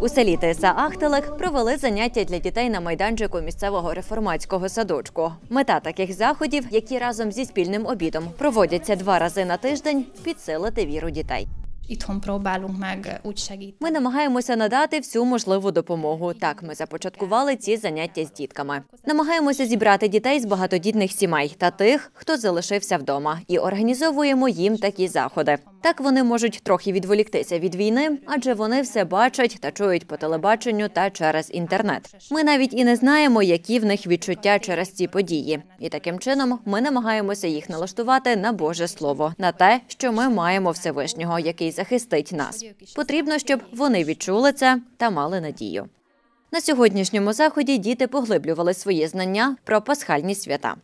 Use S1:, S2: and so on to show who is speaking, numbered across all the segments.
S1: У селі Теса Ахтелех провели заняття для дітей на майданчику місцевого реформатського садочку. Мета таких заходів, які разом зі спільним обідом проводяться два рази на тиждень, підсилити віру дітей. Е, ми намагаємося надати всю можливу допомогу. Так, ми започаткували ці заняття з дітками. Намагаємося зібрати дітей з багатодітних сімей та тих, хто залишився вдома, і організовуємо їм такі заходи. Так вони можуть трохи відволіктися від війни, адже вони все бачать та чують по телебаченню та через інтернет. Ми навіть і не знаємо, які в них відчуття через ці події, і таким чином ми намагаємося їх налаштувати на Боже Слово, на те, що ми маємо Всевишнього, який захистить нас. Потрібно, щоб вони відчули це та мали надію. На сьогоднішньому заході діти поглиблювали свої знання про пасхальні свята.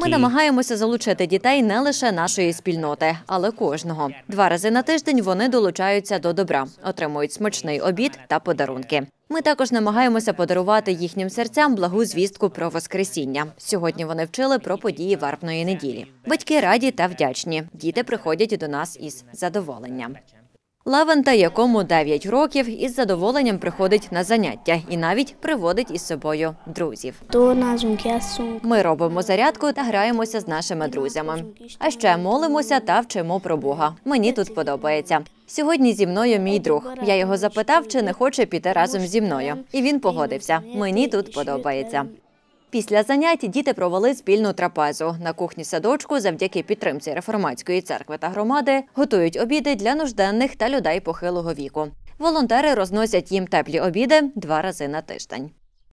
S1: Ми намагаємося залучити дітей не лише нашої спільноти, але кожного. Два рази на тиждень вони долучаються до добра, отримують смачний обід та подарунки. Ми також намагаємося подарувати їхнім серцям благу звістку про Воскресіння. Сьогодні вони вчили про події варпної неділі. Батьки раді та вдячні. Діти приходять до нас із задоволенням. Лавента, якому 9 років, із задоволенням приходить на заняття і навіть приводить із собою друзів. Ми робимо зарядку та граємося з нашими друзями. А ще молимося та вчимо про Бога. Мені тут подобається. Сьогодні зі мною мій друг. Я його запитав, чи не хоче піти разом зі мною, і він погодився. Мені тут подобається. Після занять діти провели спільну трапезу на кухні садочку завдяки підтримці реформатської церкви та громади. Готують обіди для нужденних та людей похилого віку. Волонтери розносять їм теплі обіди два рази на тиждень.